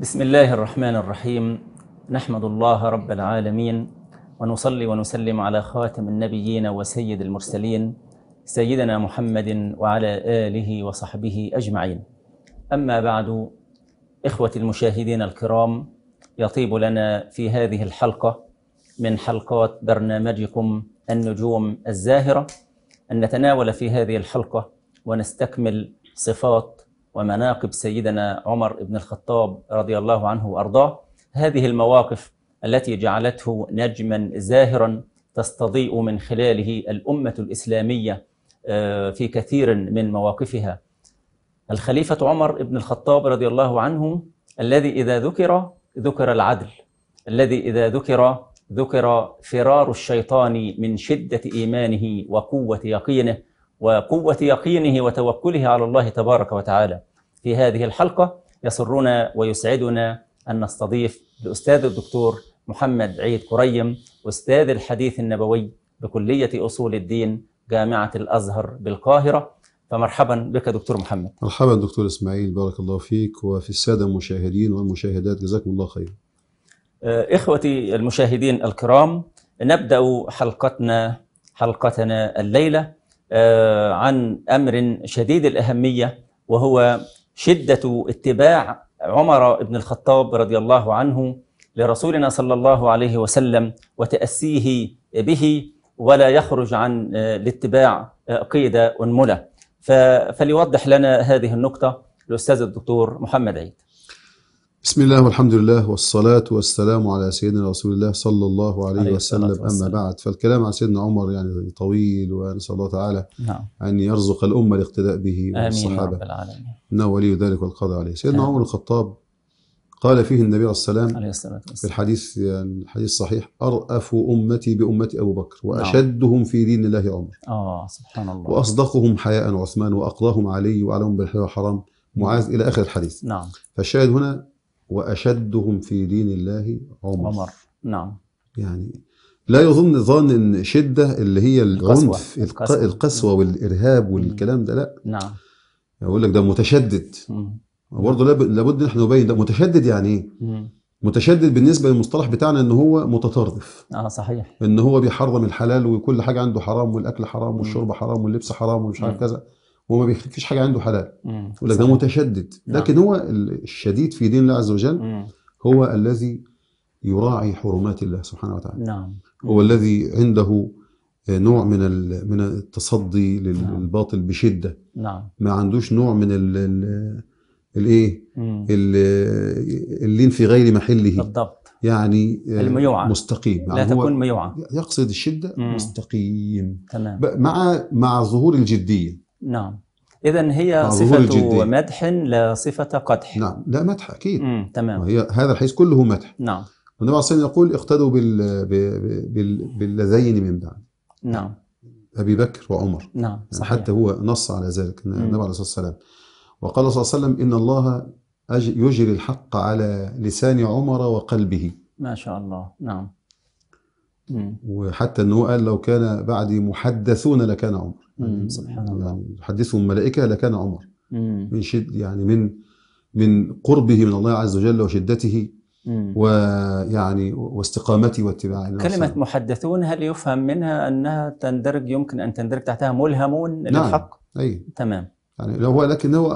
بسم الله الرحمن الرحيم نحمد الله رب العالمين ونصلي ونسلم على خاتم النبيين وسيد المرسلين سيدنا محمد وعلى آله وصحبه أجمعين أما بعد إخوتي المشاهدين الكرام يطيب لنا في هذه الحلقة من حلقات برنامجكم النجوم الزاهرة أن نتناول في هذه الحلقة ونستكمل صفات ومناقب سيدنا عمر بن الخطاب رضي الله عنه وارضاه هذه المواقف التي جعلته نجما زاهرا تستضيء من خلاله الامه الاسلاميه آه، في كثير من مواقفها الخليفه عمر بن الخطاب رضي الله عنه الذي اذا ذكر ذكر العدل الذي اذا ذكر ذكر فرار الشيطان من شده ايمانه وقوه يقينه وقوة يقينه وتوكله على الله تبارك وتعالى في هذه الحلقة يسرنا ويسعدنا أن نستضيف الأستاذ الدكتور محمد عيد كريم أستاذ الحديث النبوي بكلية أصول الدين جامعة الأزهر بالقاهرة فمرحبا بك دكتور محمد مرحبا دكتور إسماعيل بارك الله فيك وفي السادة المشاهدين والمشاهدات جزاكم الله خير آه، إخوتي المشاهدين الكرام نبدأ حلقتنا حلقتنا الليلة آه، عن أمر شديد الأهمية وهو شدة اتباع عمر بن الخطاب رضي الله عنه لرسولنا صلى الله عليه وسلم وتأسيه به ولا يخرج عن الاتباع آه، آه، قيد أنملة فليوضح لنا هذه النقطة الأستاذ الدكتور محمد عيد بسم الله والحمد لله والصلاة والسلام على سيدنا رسول الله صلى الله عليه, عليه وسلم أما بعد فالكلام عن سيدنا عمر يعني طويل ونسأل الله تعالى نعم. أن يرزق الأمة الاقتداء به والصحابة رب العالمين إنه ولي ذلك والقضاء عليه سيدنا آمين. عمر الخطاب قال فيه النبي عليه السلام عليه السلام في الحديث يعني الحديث الصحيح أرأف أمتي بأمتي أبو بكر وأشدهم في دين الله عمر آه سبحان الله وأصدقهم حياء عثمان وأقضاهم علي وأعلمهم بالحلال والحرام معاذ إلى آخر الحديث نعم فالشاهد هنا وأشدهم في دين الله عمر عمر نعم يعني لا يظن ظان ان شده اللي هي العنف القسوه, القسوة والارهاب والكلام ده لا نعم يقول لك ده متشدد برضه لابد نحن نبين ده متشدد يعني ايه؟ متشدد بالنسبه للمصطلح بتاعنا ان هو متطرف اه صحيح ان هو بيحرم الحلال وكل حاجه عنده حرام والاكل حرام والشرب حرام واللبس حرام ومش عارف كذا وما بيخفيش حاجه عنده حلال يقول لك ده متشدد نعم. لكن نعم. هو الشديد في دين الله عز وجل مم. هو الذي يراعي حرمات الله سبحانه وتعالى نعم هو الذي عنده نوع من من التصدي نعم. للباطل بشده نعم ما عندوش نوع من الايه اللين في غير محله بالضبط يعني آه، الميوعة مستقيم لا يعني تكون ميوعة يقصد الشدة مم. مستقيم تمام مع مع ظهور الجدية نعم إذا هي آه، صفة مدح لا صفة قدح نعم لا مدح أكيد مم. تمام وهي هذا الحديث كله مدح نعم النبي عليه الصلاة يقول اقتدوا بال... بال... بالذين من بعد نعم أبي بكر وعمر نعم يعني صحيح. حتى هو نص على ذلك النبي عليه الصلاة والسلام وقال صلى الله عليه وسلم إن الله يجري الحق على لسان عمر وقلبه ما شاء الله نعم مم. وحتى أنه قال لو كان بعدي محدثون لكان عمر نعم، سبحان الله يعني حدثهم الملائكة لكان عمر مم. من شد يعني من من قربه من الله عز وجل وشدته ويعني واستقامته واتباعه كلمة محدثون هل يفهم منها أنها تندرج يمكن أن تندرج تحتها ملهمون نعم. للحق؟ أي تمام يعني هو لكن هو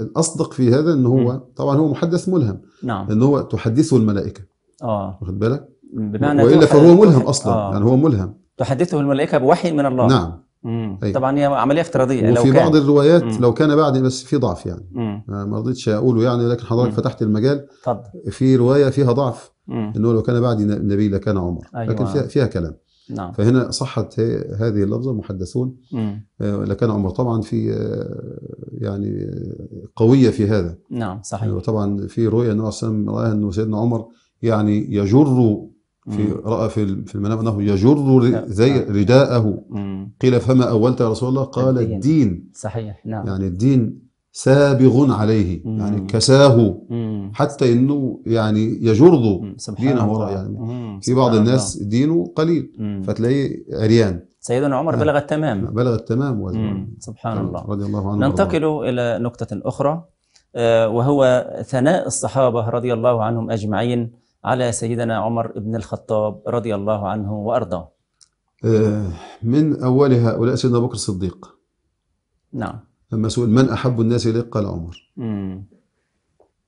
الأصدق في هذا أن هو مم. طبعا هو محدث ملهم نعم أن هو تحدثه الملائكة اه واخد بالك؟ بمعنى والا فهو ملهم اصلا آه. يعني هو ملهم تحدثه الملائكه بوحي من الله نعم أيوة. طبعا هي عمليه افتراضيه وفي لو بعض الروايات مم. لو كان بعد بس في ضعف يعني مم. ما رضيتش اقوله يعني لكن حضرتك فتحت المجال طب. في روايه فيها ضعف مم. انه لو كان بعدي نبي لكان عمر أيوة. لكن فيها, فيها كلام نعم. فهنا صحت هذه اللفظه محدثون مم. آه، لكان عمر طبعا في آه، يعني آه، قويه في هذا نعم صحيح وطبعا يعني في رؤيه النبي راها انه سيدنا عمر يعني يجر في راى في في المنام انه يجر زي رداءه قيل فما اولت يا رسول الله قال الدين, الدين. صحيح نعم يعني الدين سابغ عليه مم. يعني كساه مم. حتى انه يعني يجر دينه وراء يعني في بعض الناس الله. دينه قليل فتلاقيه عريان سيدنا عمر آه. بلغ التمام آه، بلغ التمام سبحان طيب. الله رضي الله عنه ننتقل الله. الى نقطه اخرى آه، وهو ثناء الصحابه رضي الله عنهم اجمعين على سيدنا عمر بن الخطاب رضي الله عنه وارضاه آه، من اول هؤلاء سيدنا بكر الصديق نعم لما سئل من احب الناس اليك قال عمر مم.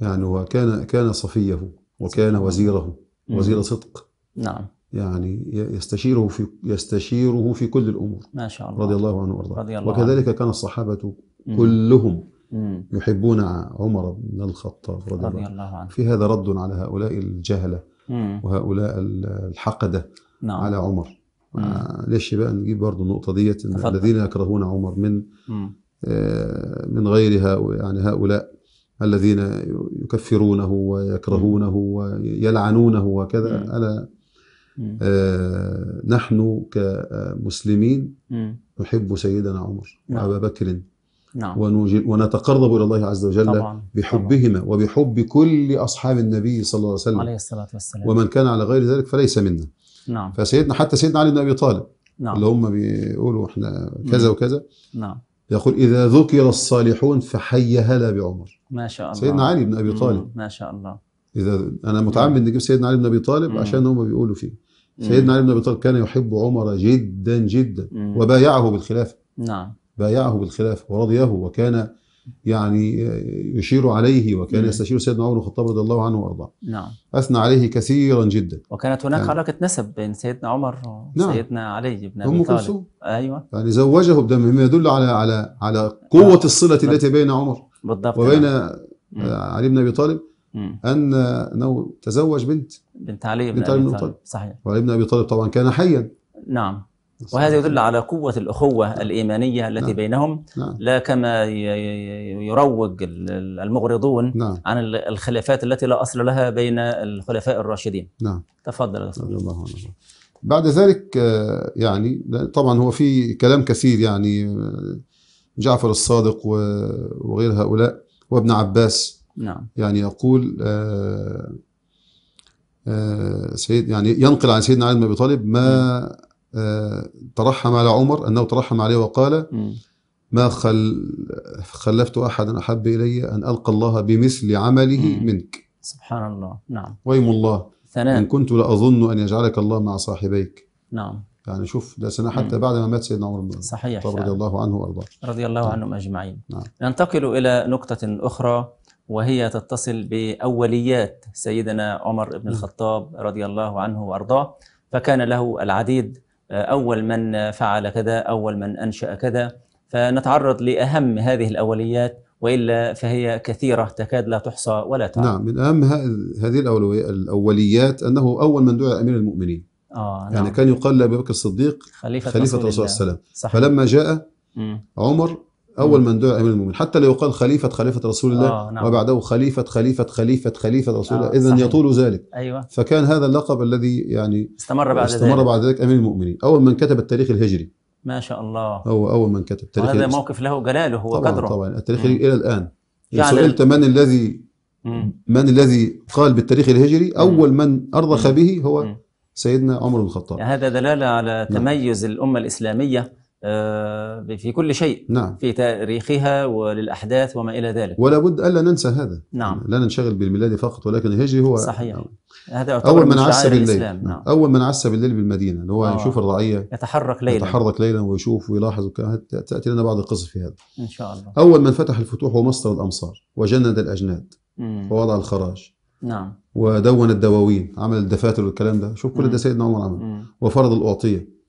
يعني وكان كان صفيه وكان وزيره مم. وزير صدق نعم يعني يستشيره في يستشيره في كل الامور ما شاء الله رضي الله عنه وارضاه وكذلك كان الصحابه كلهم يحبون عمر بن الخطاب رضي, رضي الله عنه في هذا رد على هؤلاء الجهلة وهؤلاء الحقدة نعم. على عمر آه، ليش بقى نجيب برضه النقطة ديت إن الذين يكرهون عمر من آه من غير هؤلاء يعني هؤلاء الذين يكفرونه ويكرهونه ويلعنونه وكذا ألا آه نحن كمسلمين نحب سيدنا عمر نعم. وأبا بكر نعم. ونتقرب إلى الله عز وجل طبعا. بحبهما طبعا. وبحب كل أصحاب النبي صلى الله عليه وسلم عليه الصلاة والسلام ومن كان على غير ذلك فليس منا نعم. فسيدنا حتى سيدنا علي بن أبي طالب نعم. اللي هم بيقولوا احنا كذا نعم. وكذا نعم. يقول إذا ذكر الصالحون فحي هلا بعمر ما شاء الله سيدنا علي بن أبي طالب مم. ما شاء الله إذا أنا نعم. متعمد نجيب سيدنا علي بن أبي طالب مم. عشان هم بيقولوا فيه سيدنا علي بن أبي طالب كان يحب عمر جدا جدا مم. وبايعه بالخلافة نعم بايعه بالخلافة ورضيه وكان يعني يشير عليه وكان يستشير سيدنا عمر بن الخطاب رضي الله عنه وارضاه نعم اثنى عليه كثيرا جدا وكانت هناك يعني علاقه نسب بين سيدنا عمر نعم. وسيدنا نعم. علي بن ابي طالب كلثوم ايوه يعني زوجه بدم مما يدل على على على قوه آه. الصله نعم. التي بين عمر بالضبط وبين نعم. آه، علي بن ابي طالب ان انه تزوج بنت بنت علي بن, بنت علي بن ابي طالب صحيح وعلي بن ابي طالب طبعا كان حيا نعم وهذا يدل على قوة الأخوة نعم. الإيمانية التي نعم. بينهم نعم. لا كما يروج المغرضون نعم. عن الخلافات التي لا أصل لها بين الخلفاء الراشدين نعم. تفضل رضي الله عنه. بعد ذلك آه، يعني طبعا هو في كلام كثير يعني آه، جعفر الصادق وغير هؤلاء وابن عباس نعم. يعني يقول آه، سيد يعني ينقل عن سيدنا علي بن ابي طالب ما نعم. آه، ترحم على عمر أنه ترحم عليه وقال ما خل خلفت أحدا أحب إلي أن ألقى الله بمثل عمله منك سبحان الله نعم ويم الله ثناء إن كنت لأظن أن يجعلك الله مع صاحبيك نعم يعني شوف ده سنة حتى بعد ما مات سيدنا عمر صحيح رضي الله عنه وأرضاه رضي الله نعم. عنهم أجمعين نعم. ننتقل إلى نقطة أخرى وهي تتصل بأوليات سيدنا عمر بن الخطاب رضي الله عنه وأرضاه فكان له العديد أول من فعل كذا أول من أنشأ كذا فنتعرض لأهم هذه الأوليات وإلا فهي كثيرة تكاد لا تحصى ولا تعد نعم من أهم هذه الأوليات أنه أول من دعي أمير المؤمنين آه يعني نعم. كان يقال لأبي بكر الصديق خليفة, خليفة رسول الله, الله. فلما جاء عمر اول من دعا امير المؤمنين حتى لو يقال خليفه خليفه رسول الله آه، نعم. وبعده خليفه خليفه خليفه خليفه رسول آه، الله اذا يطول ذلك ايوه فكان هذا اللقب الذي يعني استمر بعد استمر ذلك. بعد ذلك امير المؤمنين اول من كتب التاريخ الهجري ما شاء الله هو اول من كتب تاريخ هذا موقف له جلاله وقدره طبعا طبعا التاريخ الى الان يعني سئلت من الذي من الذي قال بالتاريخ الهجري اول من ارضخ به هو سيدنا عمر بن الخطاب يعني هذا دلاله على نعم. تميز الامه الاسلاميه آه، في كل شيء نعم. في تاريخها وللأحداث وما إلى ذلك ولا بد ألا ننسى هذا نعم لا ننشغل بالميلاد فقط ولكن الهجري هو صحيح نعم. هذا أول من عسى بالليل نعم. أول من عسى بالليل بالمدينة اللي هو أوه. يشوف الرعية يتحرك ليلا يتحرك ليلا ويشوف ويلاحظ تأتي لنا بعض القصص في هذا إن شاء الله أول من فتح الفتوح ومصدر الأمصار وجند الأجناد مم. ووضع الخراج نعم ودون الدواوين عمل الدفاتر والكلام ده شوف كل ده سيدنا عمر عمل مم. وفرض الأعطية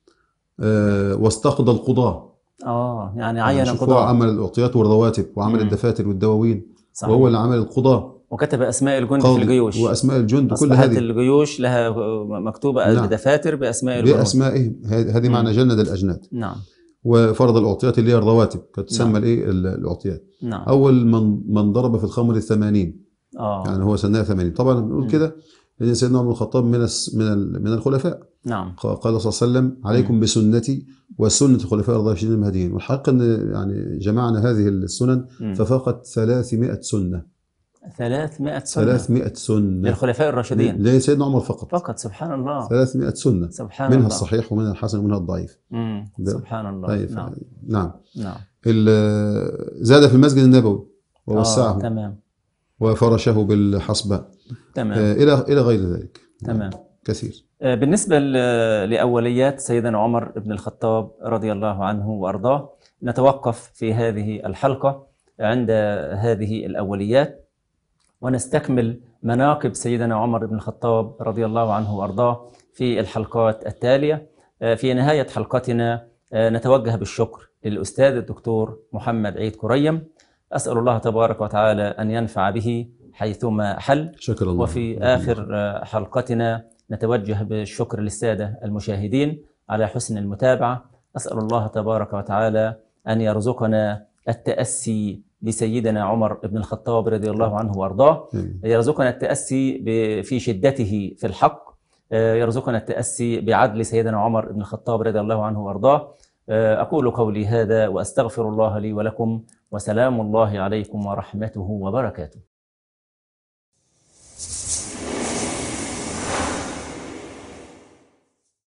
آه، واستقضى القضاة اه يعني آه، عين القضاة هو عمل الاعطيات والرواتب وعمل مم. الدفاتر والدواوين صحيح. وهو اللي عمل القضاة وكتب اسماء الجند في الجيوش واسماء الجند كل هذه الجيوش لها مكتوبه نعم. دفاتر باسماء الجنود باسمائهم إيه، هذه معنى جند الاجناد نعم وفرض الاعطيات اللي هي الرواتب كانت تسمى نعم. الايه الاعطيات نعم. اول من من ضرب في الخمر الثمانين اه يعني هو سنها 80 طبعا بنقول كده لأن سيدنا عمر بن الخطاب من من من الخلفاء نعم قال صلى الله عليه وسلم عليكم بسنتي وسنة الخلفاء الراشدين المهديين والحق أن يعني جمعنا هذه السنن ففقط 300 سنة 300 سنة 300 سنة للخلفاء الراشدين لسيدنا عمر فقط فقط سبحان الله 300 سنة سبحان منها الله منها الصحيح ومنها الحسن ومنها الضعيف امم سبحان الله طيب، نعم نعم نعم زاد في المسجد النبوي ووسعه آه، تمام وفرشه بالحصبة تمام آه، إلى إلى غير ذلك تمام كثير آه، بالنسبة لأوليات سيدنا عمر بن الخطاب رضي الله عنه وأرضاه نتوقف في هذه الحلقة عند هذه الأوليات ونستكمل مناقب سيدنا عمر بن الخطاب رضي الله عنه وأرضاه في الحلقات التالية آه، في نهاية حلقتنا نتوجه بالشكر للأستاذ الدكتور محمد عيد كريم أسأل الله تبارك وتعالى أن ينفع به حيثما حل شكر الله وفي نعم. آخر حلقتنا نتوجه بالشكر للسادة المشاهدين على حسن المتابعة أسأل الله تبارك وتعالى أن يرزقنا التأسي بسيدنا عمر بن الخطاب رضي الله عنه وارضاه نعم. يرزقنا التأسي في شدته في الحق آه، يرزقنا التأسي بعدل سيدنا عمر بن الخطاب رضي الله عنه وارضاه آه، أقول قولي هذا وأستغفر الله لي ولكم وسلام الله عليكم ورحمته وبركاته